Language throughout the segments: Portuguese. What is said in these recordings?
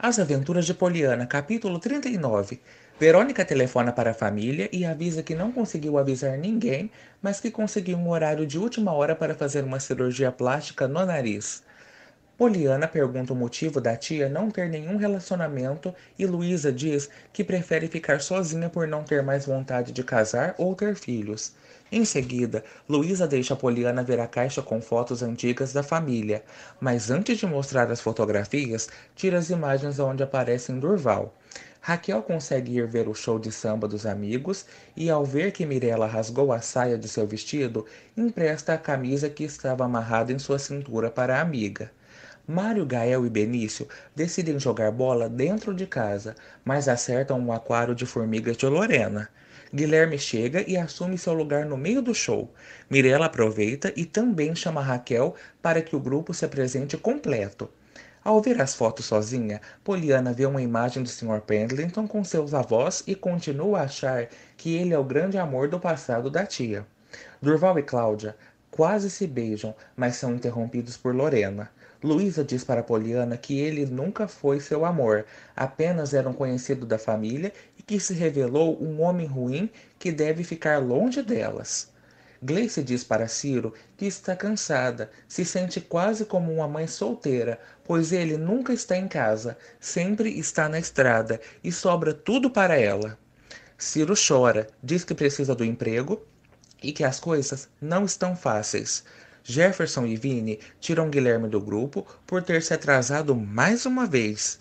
As Aventuras de Poliana, capítulo 39. Verônica telefona para a família e avisa que não conseguiu avisar ninguém, mas que conseguiu um horário de última hora para fazer uma cirurgia plástica no nariz. Poliana pergunta o motivo da tia não ter nenhum relacionamento e Luísa diz que prefere ficar sozinha por não ter mais vontade de casar ou ter filhos. Em seguida, Luísa deixa Poliana ver a caixa com fotos antigas da família, mas antes de mostrar as fotografias, tira as imagens onde aparecem Durval. Raquel consegue ir ver o show de samba dos amigos e, ao ver que Mirella rasgou a saia de seu vestido, empresta a camisa que estava amarrada em sua cintura para a amiga. Mário, Gael e Benício decidem jogar bola dentro de casa, mas acertam um aquário de formigas de Lorena. Guilherme chega e assume seu lugar no meio do show. Mirella aproveita e também chama Raquel para que o grupo se apresente completo. Ao ver as fotos sozinha, Poliana vê uma imagem do Sr. Pendleton com seus avós e continua a achar que ele é o grande amor do passado da tia. Durval e Cláudia Quase se beijam, mas são interrompidos por Lorena. Luísa diz para Poliana que ele nunca foi seu amor, apenas era um conhecido da família e que se revelou um homem ruim que deve ficar longe delas. Gleice diz para Ciro que está cansada, se sente quase como uma mãe solteira, pois ele nunca está em casa, sempre está na estrada e sobra tudo para ela. Ciro chora, diz que precisa do emprego e que as coisas não estão fáceis. Jefferson e Vini tiram Guilherme do grupo por ter se atrasado mais uma vez.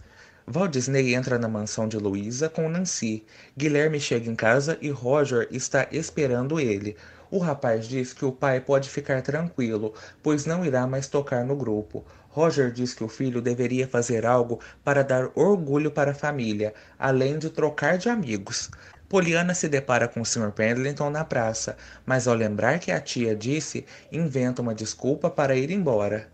Waldisney entra na mansão de Luisa com Nancy. Guilherme chega em casa e Roger está esperando ele. O rapaz diz que o pai pode ficar tranquilo, pois não irá mais tocar no grupo. Roger diz que o filho deveria fazer algo para dar orgulho para a família, além de trocar de amigos. Poliana se depara com o Sr. Pendleton na praça, mas ao lembrar que a tia disse, inventa uma desculpa para ir embora.